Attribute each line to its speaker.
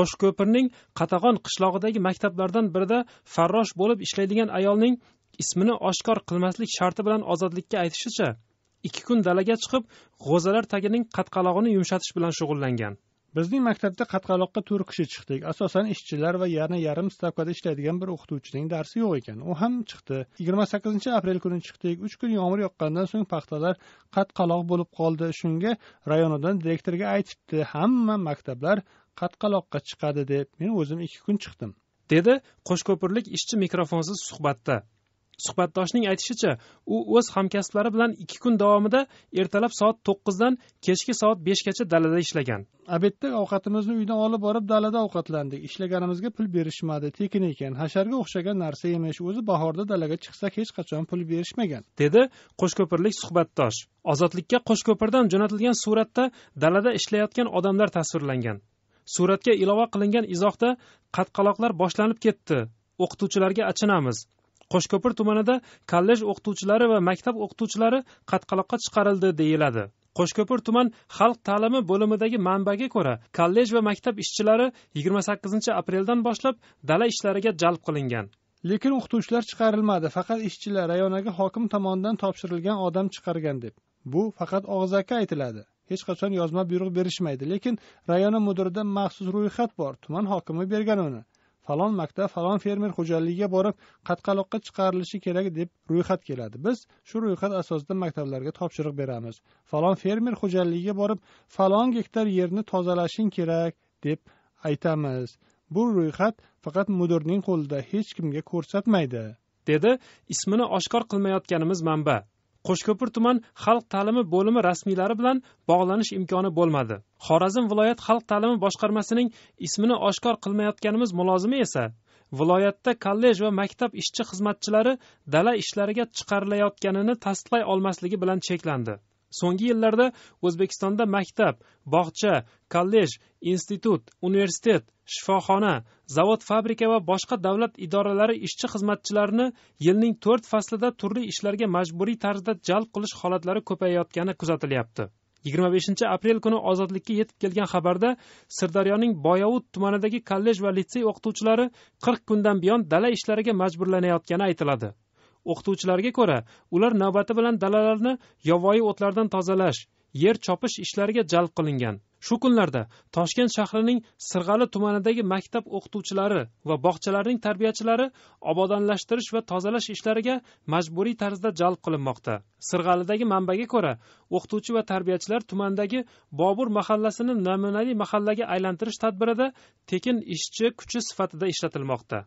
Speaker 1: qo'shko'pirning qatag'on qishlog'idagi maktablardan birida farrosh bo'lib ishlaydigan ayolning ismini oshkor qilmaslik sharti bilan ozodlikka aytishicha ikki kun dalaga chiqib g'o'zalar tagining qatqalog'ini yumshatish bilan shug'ullangan bizning maktabda qatqaloqqa
Speaker 2: to'rt kishi chiqdik asosan ishchilar va yana yarim stavkada ishlaydigan bir o'qituvchining darsi yo'q ekan u ham chiqdi yigirma sakkizinchi aprel kuni chiqdik uch kun yomg'ir yoqqandan so'ng paxtalar qatqaloq bo'lib qoldi shunga rayonidan direktorga aytibdi hamma maktablar qatqaloqqa
Speaker 1: chiqadi deb men o'zim ikki kun chiqdim dedi qo'shko'pirlik ishchi mikrofonsiz suhbatda suhbatdoshning aytishicha u o'z hamkasblari bilan ikki kun davomida ertalab soat to'qqizdan kechki soat beshgacha dalada ishlagan
Speaker 2: obedda ovqatimizni uydan olib borib dalada ovqatlandik ishlaganimizga pul berishmadi tekin ekan hasharga o'xshagan narsa yemish o'zi bahorda
Speaker 1: dalaga chiqsak hech qachon pul berishmagan dedi qo'shko'pirlik suhbatdosh ozodlikka qo'shko'pirdan jo'natilgan suratda dalada ishlayotgan odamlar tasvirlangan suratga ilova qilingan izohda qatqaloqlar boshlanib ketdi o'qituvchilarga achinamiz qo'shko'pir tumanida kollej o'qituvchilari va maktab o'qituvchilari qatqaloqqa chiqarildi deyiladi qo'shko'pir tuman xalq ta'limi bo'limidagi manbaga ko'ra kollej va maktab ishchilari yigirma sakkizinchi apreldan boshlab dala ishlariga jalb qilingan lekin o'qituvchilar
Speaker 2: chiqarilmadi faqat ishchilar rayonaga hokim tomonidan topshirilgan odam chiqargan deb bu faqat og'zaki aytiladi hech qachon yozma buyruq berishmaydi lekin rayona mudirida maxsus ro'yxat bor tuman hokimi bergan uni falon maktab falon fermer xo'jaligiga borib qatqaloqqa chiqarilishi kerak deb ro'yxat keladi biz shu ro'yxat asosida maktablarga topshiriq beramiz falon fermer xo'jaligiga borib falon gektar yerni tozalashing kerak deb aytamiz bu ro'yxat faqat mudirning qo'lida hech kimga ko'rsatmaydi
Speaker 1: dedi ismini oshkor qilmayotganimiz manba qo'shko'pir tuman xalq ta'limi bo'limi rasmiylari bilan bog'lanish imkoni bo'lmadi xorazm viloyat xalq ta'limi boshqarmasining ismini oshkor qilmayotganimiz mulozimi esa viloyatda kollej va maktab ishchi xizmatchilari dala ishlariga chiqarilayotganini tasdiqlay olmasligi bilan cheklandi so'nggi yillarda o'zbekistonda maktab bog'cha kollej institut universitet shifoxona zavod fabrika va boshqa davlat idoralari ishchi xizmatchilarini yilning to'rt faslida turli ishlarga majburiy tarzda jalb qilish holatlari ko'payayotgani kuzatilyapti yigirma beshinchi aprel kuni ozodlikka yetib kelgan xabarda sirdaryoning boyovut tumanidagi kollej va litsey o'qituvchilari qirq kundan buyon dala ishlariga majburlanayotgani aytiladi o'qituvchilarga ko'ra ular navbati bilan dalalarni yovvoyi o'tlardan tozalash yer chopish ishlariga jalb qilingan shu kunlarda toshkent shahrining sirg'ali tumanidagi maktab o'qituvchilari va bog'chalarning tarbiyachilari obodonlashtirish va tozalash ishlariga majburiy tarzda jalb qilinmoqda sirg'alidagi manbaga ko'ra o'qituvchi va tarbiyachilar tumandagi bobur mahallasini namunali mahallaga aylantirish tadbirida tekin ishchi kuchi sifatida ishlatilmoqda